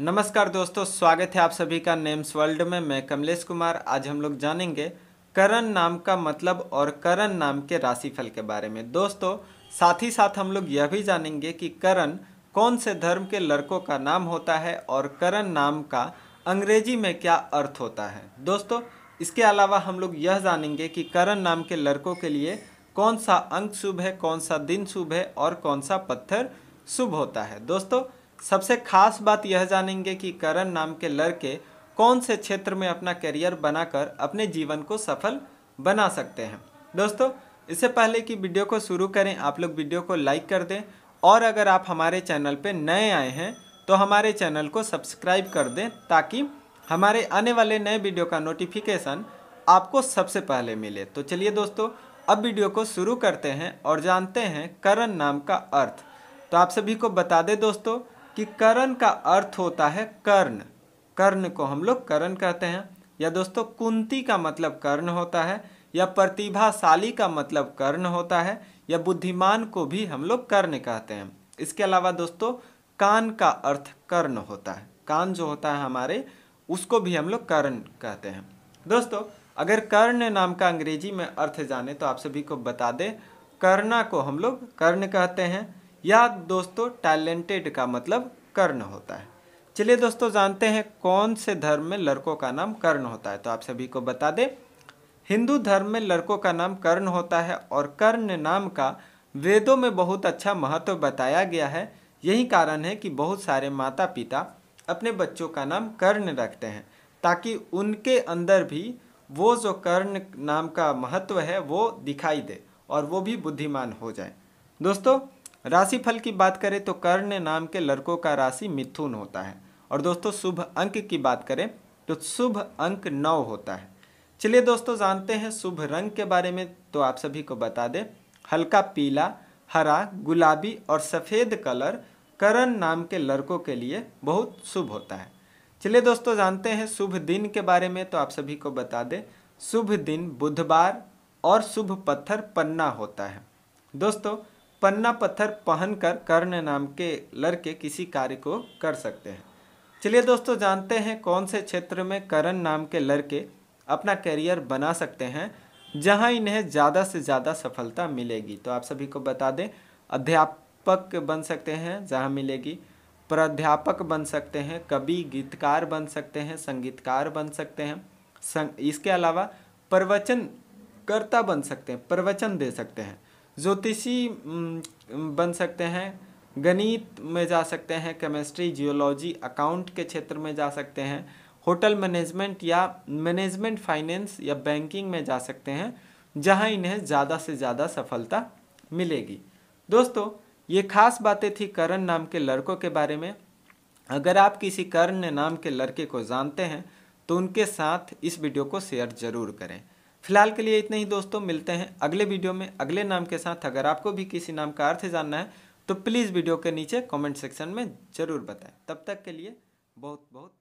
नमस्कार दोस्तों स्वागत है आप सभी का नेम्स वर्ल्ड में मैं कमलेश कुमार आज हम लोग जानेंगे करण नाम का मतलब और करण नाम के राशिफल के बारे में दोस्तों साथ ही साथ हम लोग यह भी जानेंगे कि करण कौन से धर्म के लड़कों का नाम होता है और करण नाम का अंग्रेजी में क्या अर्थ होता है दोस्तों इसके अलावा हम लोग यह जानेंगे कि करण नाम के लड़कों के लिए कौन सा अंक शुभ है कौन सा दिन शुभ है और कौन सा पत्थर शुभ होता है दोस्तों सबसे खास बात यह जानेंगे कि करण नाम के लड़के कौन से क्षेत्र में अपना करियर बनाकर अपने जीवन को सफल बना सकते हैं दोस्तों इससे पहले कि वीडियो को शुरू करें आप लोग वीडियो को लाइक कर दें और अगर आप हमारे चैनल पर नए आए हैं तो हमारे चैनल को सब्सक्राइब कर दें ताकि हमारे आने वाले नए वीडियो का नोटिफिकेशन आपको सबसे पहले मिले तो चलिए दोस्तों अब वीडियो को शुरू करते हैं और जानते हैं करण नाम का अर्थ तो आप सभी को बता दें दोस्तों कि करण का अर्थ होता है कर्ण कर्ण को हम लोग करण कहते हैं या दोस्तों कुंती का मतलब कर्ण होता है या प्रतिभाशाली का मतलब कर्ण होता है या बुद्धिमान को भी हम लोग कर्ण कहते हैं इसके अलावा दोस्तों कान का अर्थ कर्ण होता है कान जो होता है हमारे उसको भी हम लोग कर्ण कहते हैं दोस्तों अगर कर्ण नाम का अंग्रेजी में अर्थ जाने तो आप सभी को बता दें कर्णा को हम लोग कर्ण कहते हैं या दोस्तों टैलेंटेड का मतलब कर्ण होता है चलिए दोस्तों जानते हैं कौन से धर्म में लड़कों का नाम कर्ण होता है तो आप सभी को बता दें हिंदू धर्म में लड़कों का नाम कर्ण होता है और कर्ण नाम का वेदों में बहुत अच्छा महत्व बताया गया है यही कारण है कि बहुत सारे माता पिता अपने बच्चों का नाम कर्ण रखते हैं ताकि उनके अंदर भी वो जो कर्ण नाम का महत्व है वो दिखाई दे और वो भी बुद्धिमान हो जाए दोस्तों राशि फल की बात करें तो कर्ण नाम के लड़कों का राशि मिथुन होता है और दोस्तों शुभ अंक की बात करें तो शुभ अंक नौ होता है चलिए दोस्तों जानते हैं शुभ रंग के बारे में तो आप सभी को बता दें हल्का पीला हरा गुलाबी और सफ़ेद कलर करण नाम के लड़कों के लिए बहुत शुभ होता है चलिए दोस्तों जानते हैं शुभ दिन के बारे में तो आप सभी को बता दें शुभ दिन बुधवार और शुभ पत्थर पन्ना होता है दोस्तों पन्ना पत्थर पहनकर कर्ण नाम के लड़के किसी कार्य को कर सकते हैं चलिए दोस्तों जानते हैं कौन से क्षेत्र में करण नाम के लड़के अपना करियर बना सकते हैं जहां इन्हें ज़्यादा से ज़्यादा सफलता मिलेगी तो आप सभी को बता दें अध्यापक बन सकते हैं जहां मिलेगी प्राध्यापक बन सकते हैं कवि गीतकार बन सकते हैं संगीतकार बन सकते हैं संग इसके अलावा प्रवचनकर्ता बन सकते हैं प्रवचन दे सकते हैं ज्योतिषी बन सकते हैं गणित में जा सकते हैं केमिस्ट्री जियोलॉजी अकाउंट के क्षेत्र में जा सकते हैं होटल मैनेजमेंट या मैनेजमेंट फाइनेंस या बैंकिंग में जा सकते हैं जहां इन्हें ज़्यादा से ज़्यादा सफलता मिलेगी दोस्तों ये खास बातें थी करण नाम के लड़कों के बारे में अगर आप किसी करण नाम के लड़के को जानते हैं तो उनके साथ इस वीडियो को शेयर ज़रूर करें फिलहाल के लिए इतने ही दोस्तों मिलते हैं अगले वीडियो में अगले नाम के साथ अगर आपको भी किसी नाम का अर्थ जानना है तो प्लीज़ वीडियो के नीचे कमेंट सेक्शन में ज़रूर बताएं तब तक के लिए बहुत बहुत